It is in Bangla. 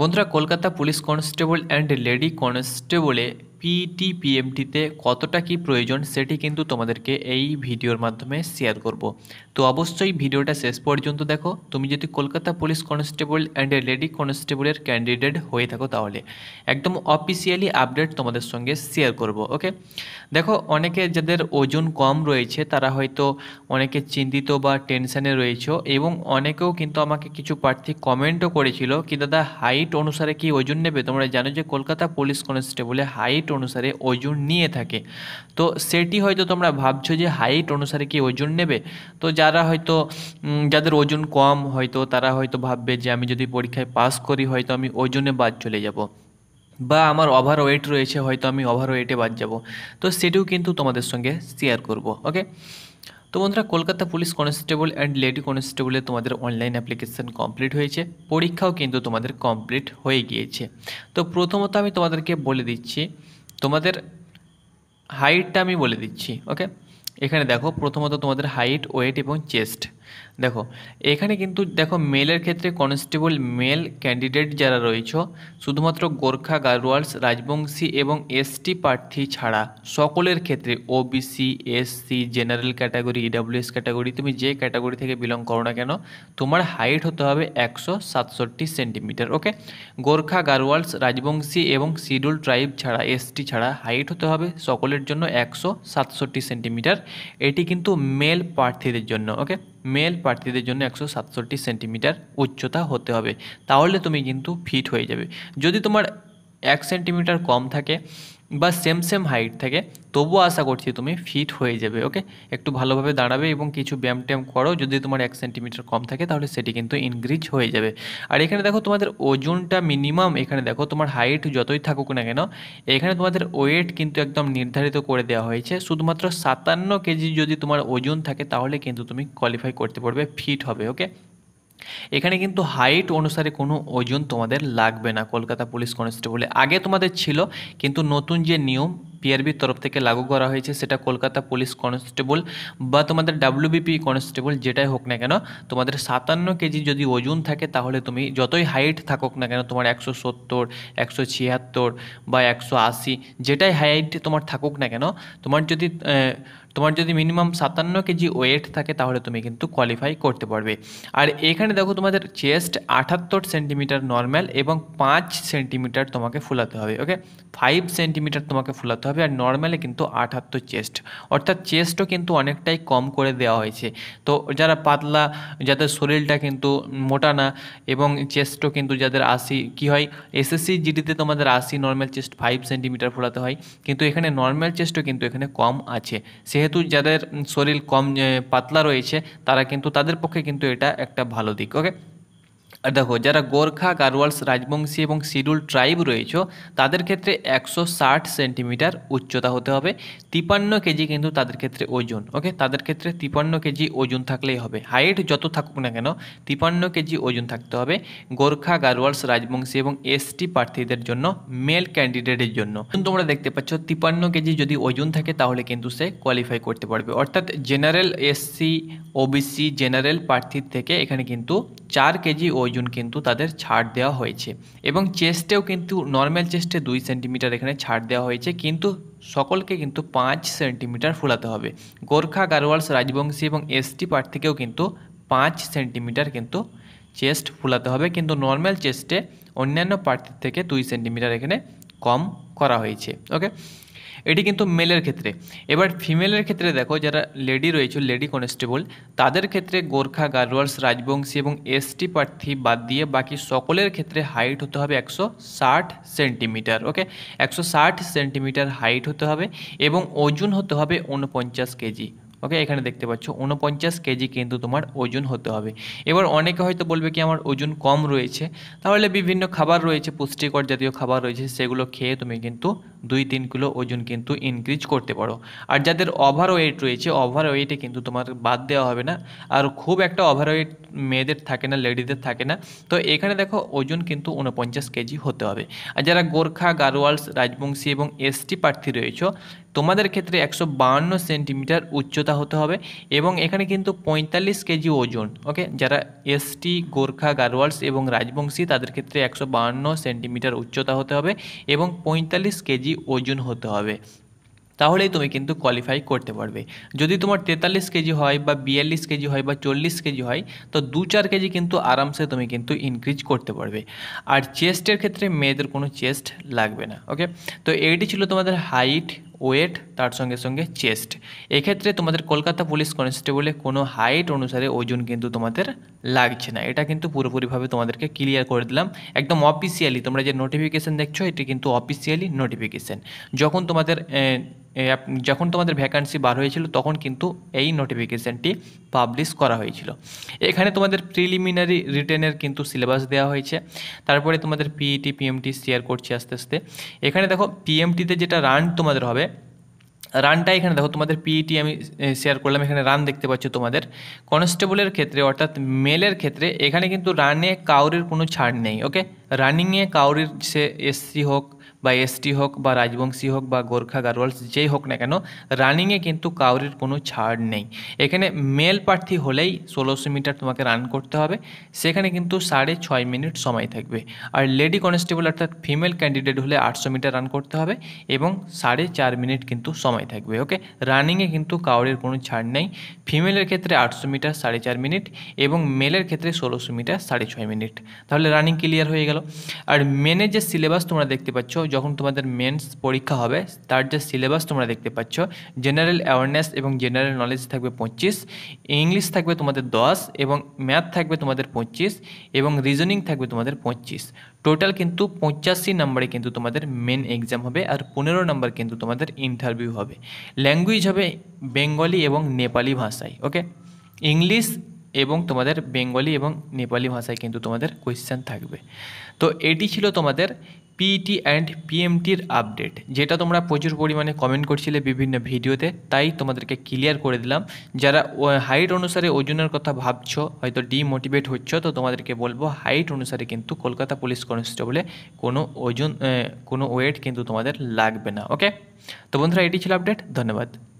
বন্ধুরা Kolkata police constable and lady কনস্টেবলে পিটি পিএমটিতে কতটা কি প্রয়োজন সেটি কিন্তু তোমাদেরকে এই ভিডিওর মাধ্যমে শেয়ার করব তো অবশ্যই ভিডিওটা শেষ পর্যন্ত দেখো তুমি যদি Kolkata police constable and lady কনস্টেবলের ক্যান্ডিডেট হয়ে থাকো তাহলে একদম অফিসিয়ালি আপডেট তোমাদের সঙ্গে শেয়ার করব ওকে দেখো অনেকে যাদের ওজন কম রয়েছে তারা হয়তো অনেকে চিন্তিত বা টেনশানে রয়েছে এবং অনেকেও কিন্তু আমাকে কিছু প্রার্থী কমেন্টও করেছিল কি দাদা হাইট অনুসারে কি ওজন নেবে তোমরা জানো যে কলকাতা পুলিশ কনস্টেবলে হাইট অনুসারে ওজন নিয়ে থাকে তো সেটি হয়তো তোমরা ভাবছো যে হাইট অনুসারে কি ওজন নেবে তো যারা হয়তো যাদের ওজন কম হয়তো তারা হয়তো ভাববে যে আমি যদি পরীক্ষায় পাস করি হয়তো আমি ওজনে বাদ চলে যাব বা আমার ওভার ওয়েট রয়েছে হয়তো আমি ওভার ওয়েটে বাদ যাব তো সেটিও কিন্তু তোমাদের সঙ্গে শেয়ার করব ওকে তো বন্ধুরা Kolkata police constable and lady কনস্টেবলে তোমাদের অনলাইন অ্যাপ্লিকেশান কমপ্লিট হয়েছে পরীক্ষাও কিন্তু তোমাদের কমপ্লিট হয়ে গিয়েছে তো প্রথমত আমি তোমাদেরকে বলে দিচ্ছি তোমাদের হাইটটা আমি বলে দিচ্ছি ওকে এখানে দেখো প্রথমত তোমাদের হাইট ওয়েট এবং চেস্ট দেখো এখানে কিন্তু দেখো মেলের ক্ষেত্রে কনস্টেবল মেল ক্যান্ডিডেট যারা রয়েছে শুধুমাত্র গোর্খা গারোয়ালস রাজবংশী এবং এসটি প্রার্থী ছাড়া সকলের ক্ষেত্রে OBC SC general category EWS category তুমি যে ক্যাটাগরি থেকে বিলং করো না কেন তোমার হাইট হতে হবে একশো সাতষট্টি সেন্টিমিটার ওকে গোর্খা গারোয়ালস রাজবংশী এবং শিডিউল ট্রাইব ছাড়া এসটি ছাড়া হাইট হতে হবে সকলের জন্য একশো সাতষট্টি সেন্টিমিটার এটি কিন্তু মেল প্রার্থীদের জন্য ওকে মেল প্রার্থীদের জন্য একশো সাতষট্টি সেন্টিমিটার উচ্চতা হতে হবে তাহলে তুমি কিন্তু ফিট হয়ে যাবে যদি তোমার এক সেন্টিমিটার কম থাকে বা সেম সেম হাইট থেকে তবুও আশা করছি তুমি ফিট হয়ে যাবে ওকে একটু ভালোভাবে দাঁড়াবে এবং কিছু ব্যায়াম ট্যাম করো যদি তোমার এক সেন্টিমিটার কম থাকে তাহলে সেটি কিন্তু ইনক্রিজ হয়ে যাবে আর এখানে দেখো তোমাদের ওজনটা মিনিমাম এখানে দেখো তোমার হাইট যতই থাকুক না কেন এখানে তোমাদের ওয়েট কিন্তু একদম নির্ধারিত করে দেওয়া হয়েছে শুধুমাত্র সাতান্ন কেজি যদি তোমার ওজন থাকে তাহলে কিন্তু তুমি কোয়ালিফাই করতে পারবে ফিট হবে ওকে এখানে কিন্তু হাইট অনুসারে কোনো ওজন তোমাদের লাগবে না কলকাতা পুলিশ কনস্টেবলে আগে তোমাদের ছিল কিন্তু নতুন যে নিয়ম পিআরবির তরফ থেকে লাগু করা হয়েছে সেটা কলকাতা পুলিশ কনস্টেবল বা তোমাদের ডাব্লিউবিপি কনস্টেবল যেটাই হোক না কেন তোমাদের সাতান্ন কেজি যদি ওজন থাকে তাহলে তুমি যতই হাইট থাকুক না কেন তোমার একশো সত্তর একশো ছিয়াত্তর বা একশো আশি যেটাই হাইট তোমার থাকুক না কেন তোমার যদি তোমার যদি মিনিমাম সাতান্ন কেজি ওয়েট থাকে তাহলে তুমি কিন্তু কোয়ালিফাই করতে পারবে আর এখানে দেখো তোমাদের চেস্ট আটাত্তর সেন্টিমিটার নর্ম্যাল এবং পাঁচ সেন্টিমিটার তোমাকে ফুলাতে হবে ওকে ফাইভ সেন্টিমিটার তোমাকে ফুলাতে হবে হবে আর নর্মালে কিন্তু আটাত্তর চেস্ট অর্থাৎ চেস্টও কিন্তু অনেকটাই কম করে দেওয়া হয়েছে তো যারা পাতলা যাদের শরীরটা কিন্তু মোটা না এবং চেস্টও কিন্তু যাদের আশি কি হয় এসএসসি জিডিতে তোমাদের আশি নর্মাল চেস্ট ফাইভ সেন্টিমিটার ফোলাতে হয় কিন্তু এখানে নর্মাল চেস্টও কিন্তু এখানে কম আছে সেহেতু যাদের শরীর কম পাতলা রয়েছে তারা কিন্তু তাদের পক্ষে কিন্তু এটা একটা ভালো দিক ওকে দেখো যারা গোর্খা গারোয়ালস রাজবংশী এবং শিডিউল ট্রাইব রয়েছে তাদের ক্ষেত্রে একশো ষাট সেন্টিমিটার উচ্চতা হতে হবে তিপান্ন কেজি কিন্তু তাদের ক্ষেত্রে ওজন ওকে তাদের ক্ষেত্রে তিপান্ন কেজি ওজন থাকলেই হবে হাইট যত থাকুক না কেন তিপান্ন কেজি ওজন থাকতে হবে গোর্খা গারোয়ালস রাজবংশী এবং এসটি প্রার্থীদের জন্য মেল ক্যান্ডিডেটের জন্য তোমরা দেখতে পাচ্ছ তিপান্ন কেজি যদি ওজন থাকে তাহলে কিন্তু সে কোয়ালিফাই করতে পারবে অর্থাৎ জেনারেল এসসি ওবিসি জেনারেল প্রার্থীর থেকে এখানে কিন্তু চার কেজি ওজন প্রয়োজন কিন্তু তাদের ছাড় দেওয়া হয়েছে এবং চেস্টেও কিন্তু নর্মাল চেস্টে দুই সেন্টিমিটার এখানে ছাড় দেওয়া হয়েছে কিন্তু সকলকে কিন্তু পাঁচ সেন্টিমিটার ফুলাতে হবে গোর্খা গারোয়ালস রাজবংশী এবং এসটি প্রার্থীকেও কিন্তু পাঁচ সেন্টিমিটার কিন্তু চেস্ট ফুলাতে হবে কিন্তু নর্মাল চেস্টে অন্যান্য প্রার্থীর থেকে দুই সেন্টিমিটার এখানে কম করা হয়েছে ওকে এটি কিন্তু মেলের ক্ষেত্রে এবার ফিমেলের ক্ষেত্রে দেখো যারা লেডি রয়েছে লেডি কনস্টেবল তাদের ক্ষেত্রে গোর্খা গারোয়ালস রাজবংশী এবং এসটি প্রার্থী বাদ দিয়ে বাকি সকলের ক্ষেত্রে হাইট হতে হবে একশো ষাট সেন্টিমিটার ওকে একশো ষাট সেন্টিমিটার হাইট হতে হবে এবং ওজন হতে হবে উনপঞ্চাশ কেজি ওকে এখানে দেখতে পাচ্ছ উনপঞ্চাশ কেজি কিন্তু তোমার ওজন হতে হবে এবার অনেকে হয়তো বলবে কি আমার ওজন কম রয়েছে তাহলে বিভিন্ন খাবার রয়েছে পুষ্টিকর জাতীয় খাবার রয়েছে সেগুলো খেয়ে তুমি কিন্তু দুই তিন কিলো ওজন কিন্তু ইনক্রিজ করতে পারো আর যাদের ওভার ওয়েট রয়েছে ওভার ওয়েটে কিন্তু তোমার বাদ দেওয়া হবে না আর খুব একটা ওভার ওয়েট মেয়েদের থাকে না লেডিদের থাকে না তো এখানে দেখো ওজন কিন্তু উনপঞ্চাশ কেজি হতে হবে আর যারা গোর্খা গারোয়ালস রাজবংশী এবং এসটি প্রার্থী রয়েছে তোমাদের ক্ষেত্রে একশো বাহান্ন সেন্টিমিটার উচ্চতা হতে হবে এবং এখানে কিন্তু পঁয়তাল্লিশ কেজি ওজন ওকে যারা এসটি গোর্খা গারোয়ালস এবং রাজবংশী তাদের ক্ষেত্রে একশো বাহান্ন সেন্টিমিটার উচ্চতা হতে হবে এবং পঁয়তাল্লিশ কেজি কেজি ওজন হতে হবে তাহলেই তুমি কিন্তু কোয়ালিফাই করতে পারবে যদি তোমার তেতাল্লিশ কেজি হয় বা বিয়াল্লিশ কেজি হয় বা চল্লিশ কেজি হয় তো দু চার কেজি কিন্তু আরামসে তুমি কিন্তু ইনক্রিজ করতে পারবে আর চেস্টের ক্ষেত্রে মেয়েদের কোনো চেস্ট লাগবে না ওকে তো এইটি ছিল তোমাদের হাইট ওয়েট তার সঙ্গে সঙ্গে চেস্ট এক্ষেত্রে তোমাদের কলকাতা পুলিশ কনস্টেবলে কোনো হাইট অনুসারে ওজন কিন্তু তোমাদের লাগছে না এটা কিন্তু পুরোপুরিভাবে তোমাদেরকে ক্লিয়ার করে দিলাম একদম অফিসিয়ালি তোমরা যে নোটিফিকেশান দেখছো এটি কিন্তু অফিসিয়ালি নোটিফিকেশান যখন তোমাদের যখন তোমাদের ভ্যাকান্সি বার হয়েছিল তখন কিন্তু এই নোটিফিকেশানটি পাবলিশ করা হয়েছিল এখানে তোমাদের প্রিলিমিনারি রিটেনের কিন্তু সিলেবাস দেওয়া হয়েছে তারপরে তোমাদের পিইটি পিএমটি শেয়ার করছে আস্তে আস্তে এখানে দেখো পিএমটিতে যেটা রান তোমাদের হবে রানটা এখানে দেখো তোমাদের পিইটি e আমি শেয়ার করলাম এখানে রান দেখতে পাচ্ছ তোমাদের কনস্টেবলের ক্ষেত্রে অর্থাৎ মেলের ক্ষেত্রে এখানে কিন্তু রানে কাউরির কোনো ছাড় নেই ওকে রানিংয়ে কাউরির সে এসসি হোক বা এসটি হোক বা রাজবংশী হোক বা গোর্খা গারোয়ালস যেই হোক না কেন রানিংয়ে কিন্তু কাউরির কোনো ছাড় নেই এখানে মেল প্রার্থী হলেই ষোলোশো মিটার তোমাকে রান করতে হবে সেখানে কিন্তু সাড়ে ছয় মিনিট সময় থাকবে আর লেডি কনস্টেবল অর্থাৎ ফিমেল ক্যান্ডিডেট হলে আটশো মিটার রান করতে হবে এবং সাড়ে চার মিনিট কিন্তু সময় থাকবে ওকে রানিংয়ে কিন্তু কাউরির কোনো ছাড় নেই ফিমেলের ক্ষেত্রে আটশো মিটার সাড়ে চার মিনিট এবং মেলের ক্ষেত্রে ষোলোশো মিটার সাড়ে ছয় মিনিট তাহলে রানিং ক্লিয়ার হয়ে গেল আর মেনের যে সিলেবাস তোমরা দেখতে পাচ্ছ যখন তোমাদের মেন্স পরীক্ষা হবে তার যে সিলেবাস তোমরা দেখতে পাচ্ছ জেনারেল অ্যাওয়ারনেস এবং জেনারেল নলেজ থাকবে পঁচিশ ইংলিশ থাকবে তোমাদের দশ এবং ম্যাথ থাকবে তোমাদের পঁচিশ এবং রিজনিং থাকবে তোমাদের পঁচিশ টোটাল কিন্তু পঁচাশি নম্বরে কিন্তু তোমাদের মেন এক্সাম হবে আর পনেরো নম্বর কিন্তু তোমাদের ইন্টারভিউ হবে ল্যাঙ্গুয়েজ হবে বেঙ্গলি এবং নেপালি ভাষায় ওকে ইংলিশ এবং তোমাদের বেঙ্গলি এবং নেপালি ভাষায় কিন্তু তোমাদের কোয়েশ্চেন থাকবে তো এটি ছিল তোমাদের পিইটি অ্যান্ড পিএমটির আপডেট যেটা তোমরা প্রচুর পরিমাণে কমেন্ট করছিলে বিভিন্ন ভিডিওতে তাই তোমাদেরকে ক্লিয়ার করে দিলাম যারা হাইট অনুসারে ওজনের কথা ভাবছ হয়তো ডিমোটিভেট হচ্ছ তো তোমাদেরকে বলবো হাইট অনুসারে কিন্তু কলকাতা পুলিশ কনস্টেবলে কোনো ওজন কোনো ওয়েট কিন্তু তোমাদের লাগবে না ওকে তো বন্ধুরা এটি ছিল আপডেট ধন্যবাদ